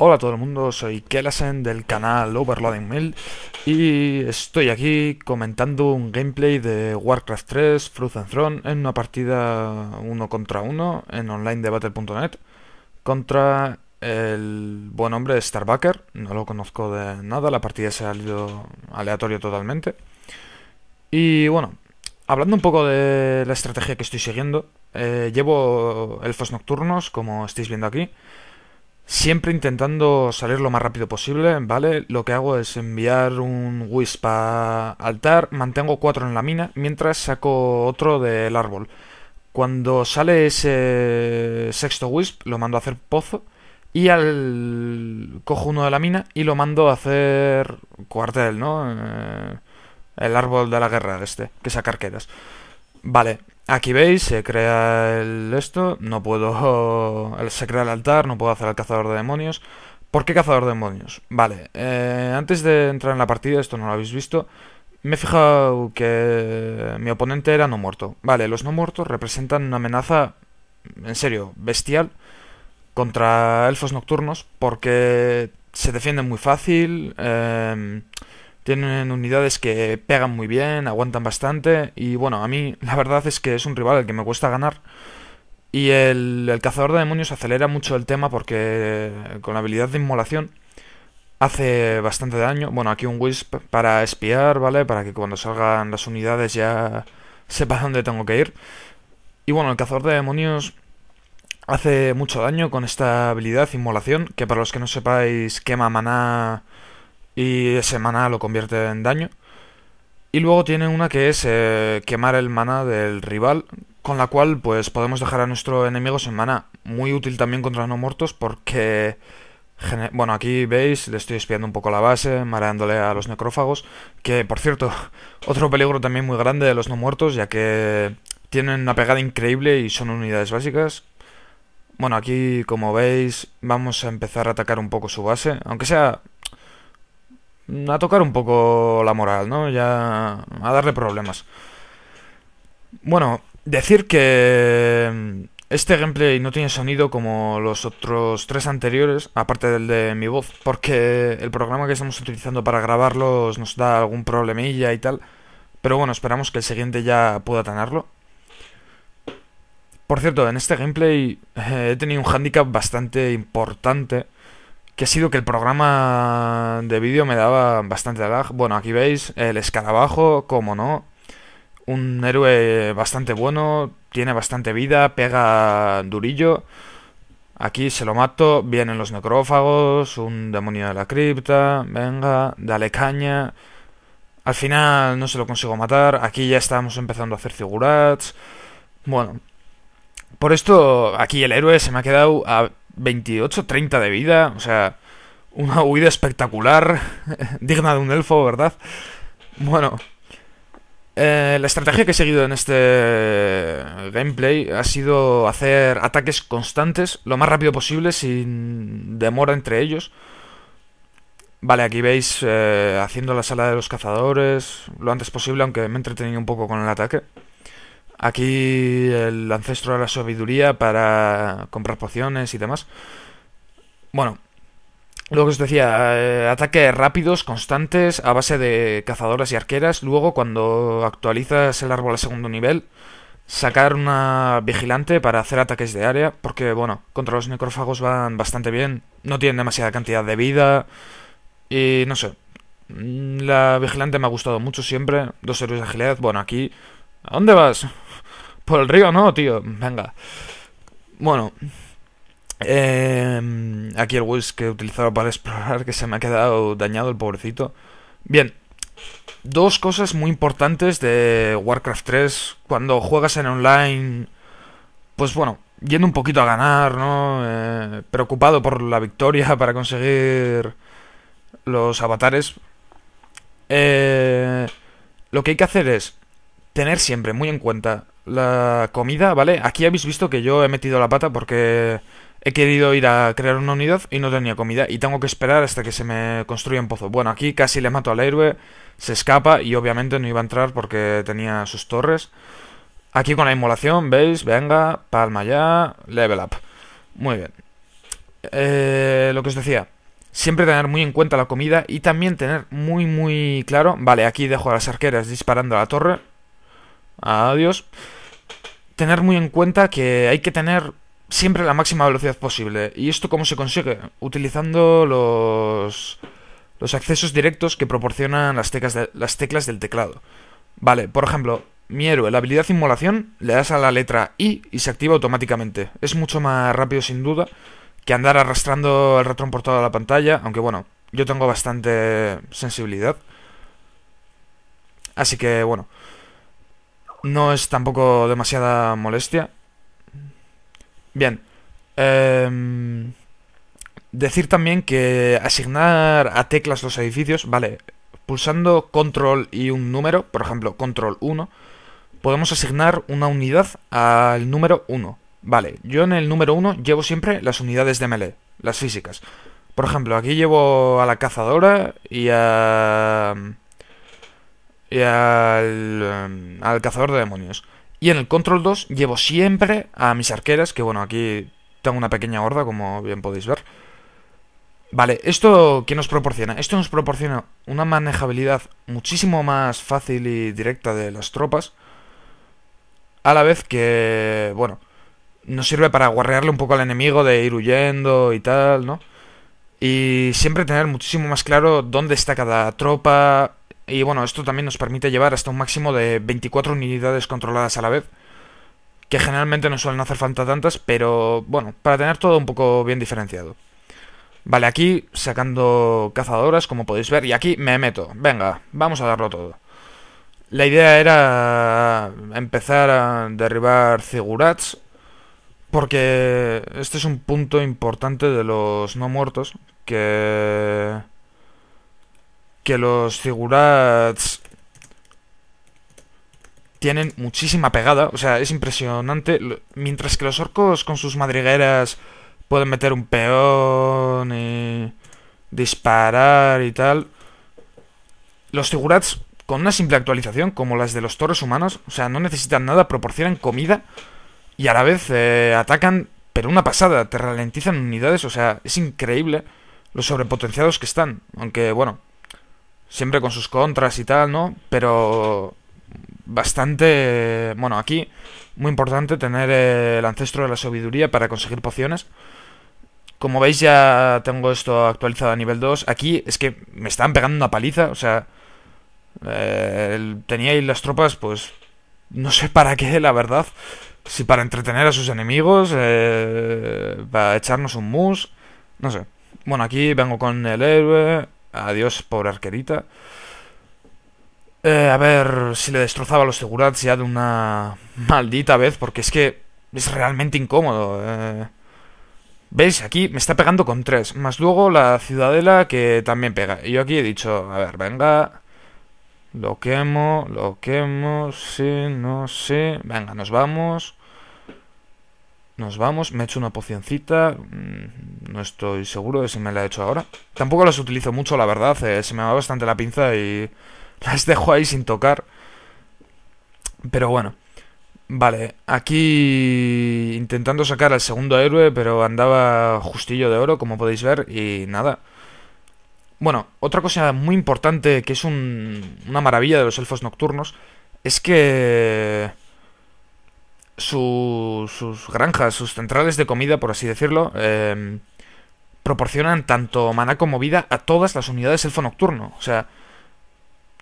Hola a todo el mundo, soy Kelasen del canal Overloading Mill y estoy aquí comentando un gameplay de Warcraft 3 and Throne en una partida uno contra uno en online contra el buen hombre Starbucker, no lo conozco de nada, la partida se ha salido aleatorio totalmente. Y bueno, hablando un poco de la estrategia que estoy siguiendo, eh, llevo elfos nocturnos como estáis viendo aquí Siempre intentando salir lo más rápido posible, ¿vale? Lo que hago es enviar un Wisp a altar, mantengo cuatro en la mina, mientras saco otro del árbol. Cuando sale ese sexto Wisp, lo mando a hacer pozo, y al... cojo uno de la mina y lo mando a hacer cuartel, ¿no? Eh, el árbol de la guerra este, que sacar quedas. Vale, Aquí veis, se crea el esto, no puedo... Se crea el altar, no puedo hacer el cazador de demonios. ¿Por qué cazador de demonios? Vale, eh, antes de entrar en la partida, esto no lo habéis visto, me he fijado que mi oponente era no muerto. Vale, los no muertos representan una amenaza, en serio, bestial contra elfos nocturnos porque se defienden muy fácil, em, tienen unidades que pegan muy bien, aguantan bastante y bueno, a mí la verdad es que es un rival al que me cuesta ganar. Y el, el cazador de demonios acelera mucho el tema porque con la habilidad de inmolación hace bastante daño. Bueno, aquí un Wisp para espiar, ¿vale? Para que cuando salgan las unidades ya sepa dónde tengo que ir. Y bueno, el cazador de demonios hace mucho daño con esta habilidad, inmolación, que para los que no sepáis quema maná y ese mana lo convierte en daño. Y luego tiene una que es eh, quemar el maná del rival, con la cual pues podemos dejar a nuestro enemigo sin mana. Muy útil también contra no muertos porque... Bueno, aquí veis, le estoy espiando un poco la base, mareándole a los necrófagos, que por cierto, otro peligro también muy grande de los no muertos, ya que tienen una pegada increíble y son unidades básicas. Bueno, aquí como veis vamos a empezar a atacar un poco su base, aunque sea a tocar un poco la moral, ¿no? Ya a darle problemas. Bueno, decir que mm, este gameplay no tiene sonido como los otros tres anteriores, aparte del de mi voz, porque el programa que estamos utilizando para grabarlos nos da algún problemilla y tal. Pero bueno, esperamos que el siguiente ya pueda tenerlo. Por cierto, en este gameplay eh, he tenido un handicap bastante importante que ha sido que el programa de vídeo me daba bastante lag. Bueno, aquí veis el escarabajo, como no. Un héroe bastante bueno, tiene bastante vida, pega durillo. Aquí se lo mato, vienen los necrófagos, un demonio de la cripta, venga, dale caña. Al final no se lo consigo matar, aquí ya estamos empezando a hacer figurats. Bueno, por esto aquí el héroe se me ha quedado a 28, 30 de vida, o sea, una huida espectacular, digna de un elfo, ¿verdad? Bueno, eh, la estrategia que he seguido en este gameplay ha sido hacer ataques constantes lo más rápido posible sin demora entre ellos. Vale, aquí veis eh, haciendo la sala de los cazadores lo antes posible, aunque me he entretenido un poco con el ataque. Aquí el ancestro de la sabiduría para comprar pociones y demás. Bueno, lo que os decía, eh, ataques rápidos, constantes, a base de cazadoras y arqueras. Luego, cuando actualizas el árbol a segundo nivel, sacar una vigilante para hacer ataques de área, porque, bueno, contra los necrófagos van bastante bien, no tienen demasiada cantidad de vida, y no sé. Mm, la vigilante me ha gustado mucho siempre, dos héroes de agilidad, bueno, aquí ¿A dónde vas? Por el río no, tío. Venga. Bueno. Em, aquí el whisk que he utilizado para explorar, que se me ha quedado dañado el pobrecito. Bien. Dos cosas muy importantes de Warcraft 3. Cuando juegas en online... Pues bueno, yendo un poquito a ganar, ¿no? Eh, preocupado por la victoria para conseguir los avatares. Eh, lo que hay que hacer es tener siempre muy en cuenta la comida, ¿vale? Aquí habéis visto que yo he metido la pata porque he querido ir a crear una unidad y no tenía comida y tengo que esperar hasta que se me construya un pozo. Bueno, aquí casi le mato al héroe, se escapa y obviamente no iba a entrar porque tenía sus torres. Aquí con la inmolación, ¿veis? Venga, palma ya, level up. Muy bien. Eh, lo que os decía, siempre tener muy en cuenta la comida y también tener muy, muy claro... Vale, aquí dejo a las arqueras disparando a la torre, adiós, tener muy en cuenta que hay que tener siempre la máxima velocidad posible. ¿Y esto cómo se consigue? Utilizando los, los accesos directos que proporcionan las, teclas las teclas del teclado. Vale, por ejemplo, mi héroe, la habilidad simulación le das a la letra I y se activa automáticamente. Es mucho más rápido sin duda que andar arrastrando el ratón por toda la pantalla, aunque bueno, yo tengo bastante sensibilidad. Así que bueno, no es tampoco demasiada molestia. Bien. Em, decir también que asignar a teclas los edificios, vale, pulsando control y un número, por ejemplo, control 1, podemos asignar una unidad al número 1. Vale, yo en el número 1 llevo siempre las unidades de melee, las físicas. Por ejemplo, aquí llevo a la cazadora y a y em, al, cazador de demonios. Y en el Control 2 llevo siempre a mis arqueras, que bueno, aquí tengo una pequeña horda, como bien podéis ver. Vale, ¿esto qué nos proporciona? Esto nos proporciona una manejabilidad muchísimo más fácil y directa de las tropas. A la vez que, bueno, nos sirve para guarrearle un poco al enemigo de ir huyendo y tal, ¿no? Y siempre tener muchísimo más claro dónde está cada tropa, y bueno, esto también nos permite llevar hasta un máximo de 24 unidades controladas a la vez. Que generalmente no suelen hacer falta tantas, pero bueno, para tener todo un poco bien diferenciado. Vale, aquí sacando cazadoras, como podéis ver, y aquí me meto. Venga, vamos a darlo todo. La idea era empezar a derribar Zigurats. porque este es un punto importante de los no muertos, que que los figurats tienen muchísima pegada, o sea, es impresionante. Mientras que los orcos con sus madrigueras pueden meter un peón y disparar y tal. Los figurats con una simple actualización, como las de los toros humanos, o sea, no necesitan nada, proporcionan comida y a la vez eh, atacan, pero una pasada, te ralentizan unidades, o sea, es increíble los sobrepotenciados que están. Aunque, bueno, Siempre con sus contras y tal, ¿no? Pero bastante... Bueno, aquí muy importante tener el ancestro de la sabiduría para conseguir pociones. Como veis ya tengo esto actualizado a nivel 2. Aquí es que me están pegando una paliza, o sea... Eh, teníais las tropas, pues... No sé para qué, la verdad. Si para entretener a sus enemigos, eh, para echarnos un mus, no sé. Bueno, aquí vengo con el héroe, Adiós, pobre arquerita. Eh, a ver si le destrozaba los segurats ya de una maldita vez, porque es que es realmente incómodo. Eh. ¿Veis? Aquí me está pegando con tres. Más luego la ciudadela que también pega. Y yo aquí he dicho, a ver, venga. Lo quemo, lo quemo, sí, no sé. Venga, nos vamos. Nos vamos, me he hecho una pocioncita. Mm, no estoy seguro de si me la he hecho ahora. Tampoco las utilizo mucho, la verdad. Eh, se me va bastante la pinza y las dejo ahí sin tocar. Pero bueno. Vale, aquí intentando sacar al segundo héroe, pero andaba justillo de oro, como podéis ver, y nada. Bueno, otra cosa muy importante que es una maravilla de los elfos nocturnos es que sus granjas, sus centrales de comida, por así decirlo, em, proporcionan tanto maná como vida a todas las unidades elfo nocturno. O sea,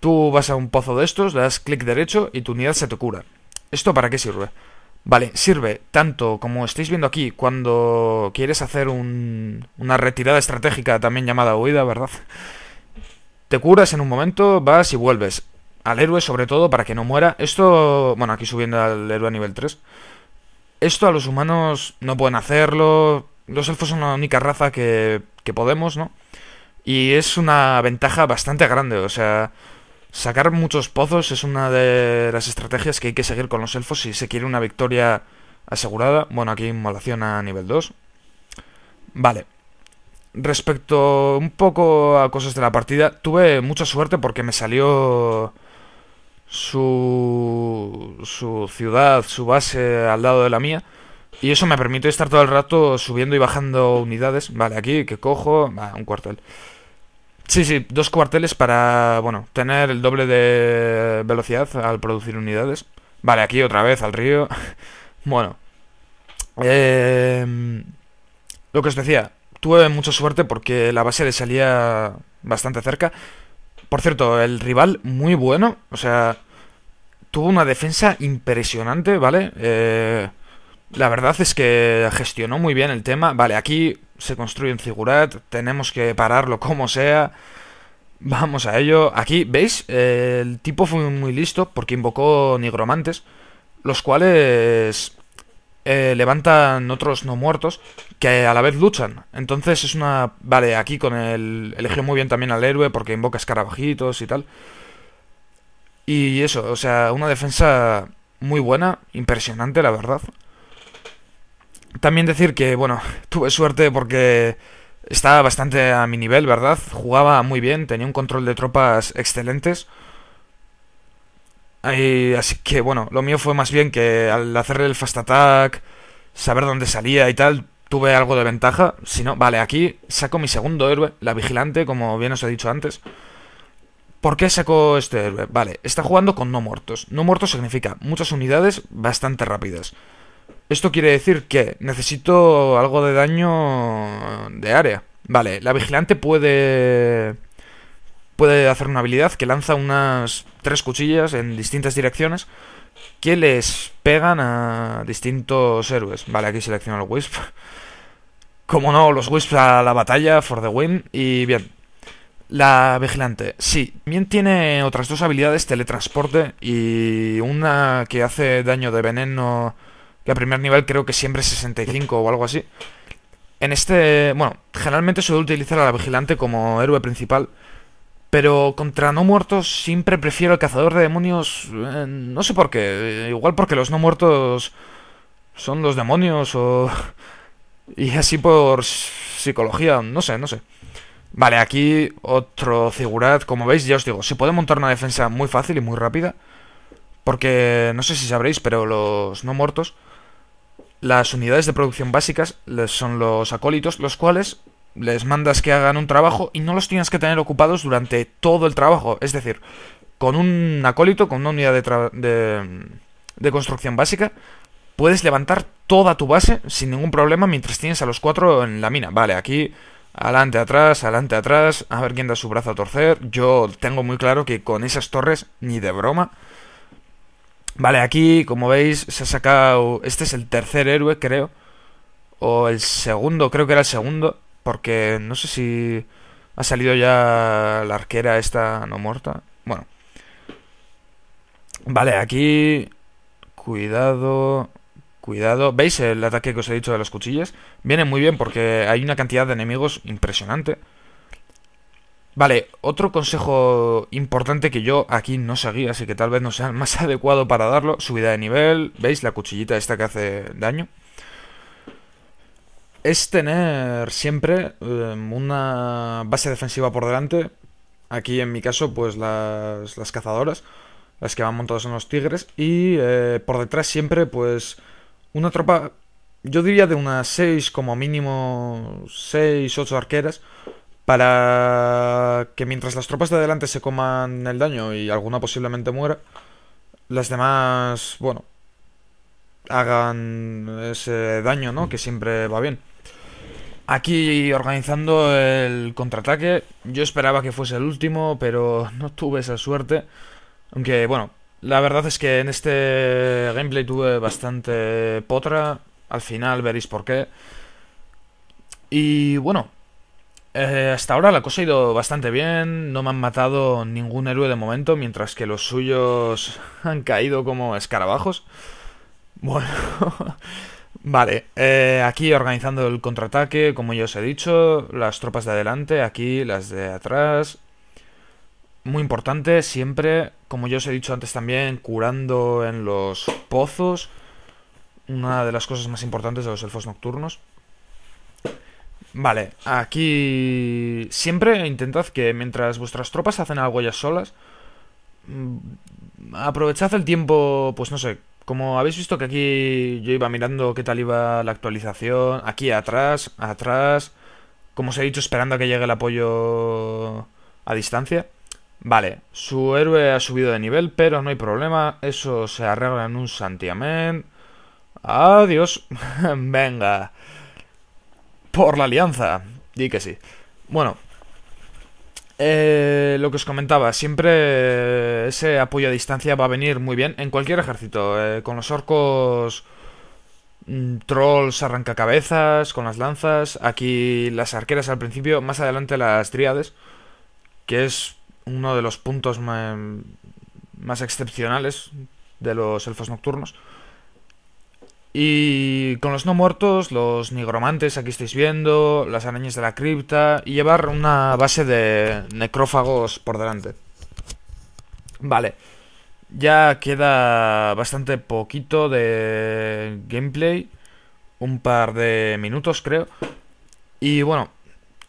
tú vas a un pozo de estos, le das clic derecho y tu unidad se te cura. ¿Esto para qué sirve? Vale, sirve tanto como estáis viendo aquí cuando quieres hacer una retirada estratégica también llamada huida, ¿verdad? Te curas en un momento, vas y vuelves al héroe sobre todo para que no muera. Esto, bueno, aquí subiendo al héroe a nivel 3. Esto a los humanos no pueden hacerlo. Los elfos son la única raza que, que podemos, ¿no? Y es una ventaja bastante grande, o sea, sacar muchos pozos es una de las estrategias que hay que seguir con los elfos si se quiere una victoria asegurada. Bueno, aquí inmolación a nivel 2. Vale. Respecto un poco a cosas de la partida, tuve mucha suerte porque me salió su, su ciudad, su base al lado de la mía. Y eso me permite estar todo el rato subiendo y bajando unidades. Vale, aquí que cojo. Ah, un cuartel. Sí, sí, dos cuarteles para, bueno, tener el doble de velocidad al producir unidades. Vale, aquí otra vez al río. Bueno. Em, lo que os decía, tuve mucha suerte porque la base le salía bastante cerca. Por cierto, el rival muy bueno. O sea, tuvo una defensa impresionante, ¿vale? Eh, la verdad es que gestionó muy bien el tema. Vale, aquí se construye un Figurat, tenemos que pararlo como sea. Vamos a ello. Aquí, ¿veis? Eh, el tipo fue muy listo porque invocó nigromantes, los cuales eh, levantan otros no muertos que a la vez luchan. Entonces es una... Vale, aquí con el... Eligió muy bien también al héroe porque invoca escarabajitos y tal. Y eso, o sea, una defensa muy buena, impresionante, la verdad. También decir que, bueno, tuve suerte porque estaba bastante a mi nivel, ¿verdad? Jugaba muy bien, tenía un control de tropas excelentes. así que, bueno, lo mío fue más bien que al hacer el fast attack, saber dónde salía y tal, tuve algo de ventaja. Si no, vale, aquí saco mi segundo héroe, la vigilante, como bien os he dicho antes. ¿Por qué sacó este héroe? Vale, está jugando con no muertos. No muertos significa muchas unidades bastante rápidas. Esto quiere decir que necesito algo de daño de área. Vale, la vigilante puede puede hacer una habilidad que lanza unas tres cuchillas en distintas direcciones que les pegan a distintos héroes. Vale, aquí selecciono el Wisp. Como no, los Wisps a la batalla, for the win. Y bien, la vigilante, sí. También tiene otras dos habilidades, teletransporte y una que hace daño de veneno, que a primer nivel creo que siempre es 65 o algo así. En este, bueno, generalmente suelo utilizar a la vigilante como héroe principal, pero contra no muertos siempre prefiero el cazador de demonios, eh, no sé por qué, eh, igual porque los no muertos son los demonios o... Y así por psicología, no sé, no sé. Vale, aquí otro figurad Como veis, ya os digo, se puede montar una defensa muy fácil y muy rápida. Porque, no sé si sabréis, pero los no muertos, las unidades de producción básicas son los acólitos, los cuales les mandas que hagan un trabajo y no los tienes que tener ocupados durante todo el trabajo. Es decir, con un acólito, con una unidad de, de, de construcción básica, puedes levantar toda tu base sin ningún problema mientras tienes a los cuatro en la mina. Vale, aquí Adelante, atrás, adelante, atrás. A ver quién da su brazo a torcer. Yo tengo muy claro que con esas torres, ni de broma. Vale, aquí, como veis, se ha sacado... Este es el tercer héroe, creo. O el segundo, creo que era el segundo. Porque no sé si ha salido ya la arquera esta no muerta. Bueno. Vale, aquí... Cuidado... Cuidado. ¿Veis el ataque que os he dicho de las cuchillas? Viene muy bien porque hay una cantidad de enemigos impresionante. Vale, otro consejo importante que yo aquí no seguí, así que tal vez no sea el más adecuado para darlo. Subida de nivel, ¿veis? La cuchillita esta que hace daño. Es tener siempre em, una base defensiva por delante. Aquí en mi caso, pues las, cazadoras, las que van montadas en los tigres. Y eh, por detrás siempre, pues una tropa, yo diría de unas 6 como mínimo, 6, 8 arqueras, para que mientras las tropas de adelante se coman el daño y alguna posiblemente muera, las demás, bueno, hagan ese daño, ¿no? Mm. Que siempre va bien. Aquí organizando el contraataque, yo esperaba que fuese el último, pero no tuve esa suerte. Aunque, bueno, la verdad es que en este gameplay tuve bastante potra. Al final veréis por qué. Y bueno, eh, hasta ahora la cosa ha ido bastante bien, no me han matado ningún héroe de momento, mientras que los suyos han caído como escarabajos. Bueno, vale, eh, aquí organizando el contraataque, como ya os he dicho, las tropas de adelante, aquí las de atrás. Muy importante, siempre como yo os he dicho antes también, curando en los pozos, una de las cosas más importantes de los elfos nocturnos. Vale, aquí siempre intentad que mientras vuestras tropas hacen algo ellas solas, mm, aprovechad el tiempo, pues no sé, como habéis visto que aquí yo iba mirando qué tal iba la actualización, aquí atrás, atrás, como os he dicho, esperando a que llegue el apoyo a distancia. Vale, su héroe ha subido de nivel, pero no hay problema. Eso se arregla en un santiamén. Adiós. Venga. Por la alianza. Di que sí. Bueno. Eh, lo que os comentaba, siempre ese apoyo a distancia va a venir muy bien en cualquier ejército. Eh, con los orcos mm, trolls cabezas con las lanzas. Aquí las arqueras al principio, más adelante las triades. Que es uno de los puntos más, excepcionales de los elfos nocturnos. Y con los no muertos, los nigromantes, aquí estáis viendo, las arañas de la cripta, y llevar una base de necrófagos por delante. Vale, ya queda bastante poquito de gameplay, un par de minutos creo. Y bueno,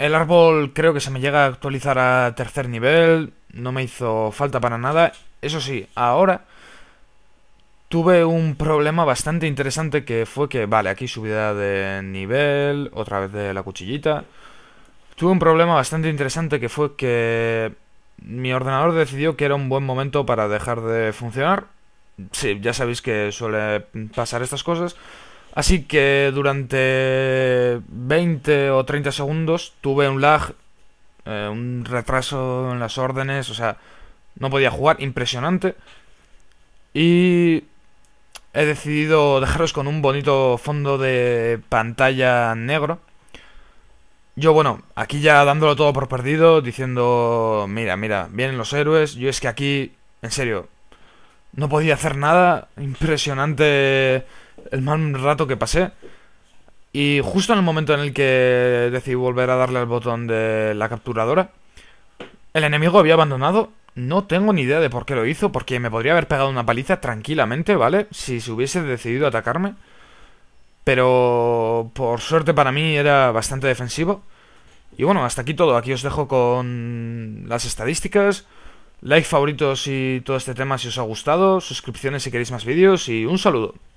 el árbol creo que se me llega a actualizar a tercer nivel, no me hizo falta para nada. Eso sí, ahora tuve un problema bastante interesante que fue que, vale, aquí subida de nivel, otra vez de la cuchillita. Tuve un problema bastante interesante que fue que mi ordenador decidió que era un buen momento para dejar de funcionar. Sí, ya sabéis que suele pasar estas cosas. Así que durante 20 o 30 segundos tuve un lag, eh, un retraso en las órdenes, o sea, no podía jugar, impresionante. Y he decidido dejaros con un bonito fondo de pantalla negro. Yo, bueno, aquí ya dándolo todo por perdido, diciendo, mira, mira, vienen los héroes, yo es que aquí, en serio, no podía hacer nada. Impresionante el mal rato que pasé. Y justo en el momento en el que decidí volver a darle al botón de la capturadora, el enemigo había abandonado. No tengo ni idea de por qué lo hizo, porque me podría haber pegado una paliza tranquilamente, ¿vale? Si se hubiese decidido atacarme. Pero por suerte para mí era bastante defensivo. Y bueno, hasta aquí todo. Aquí os dejo con las estadísticas. Like, favoritos y todo este tema si os ha gustado, suscripciones si queréis más vídeos y un saludo.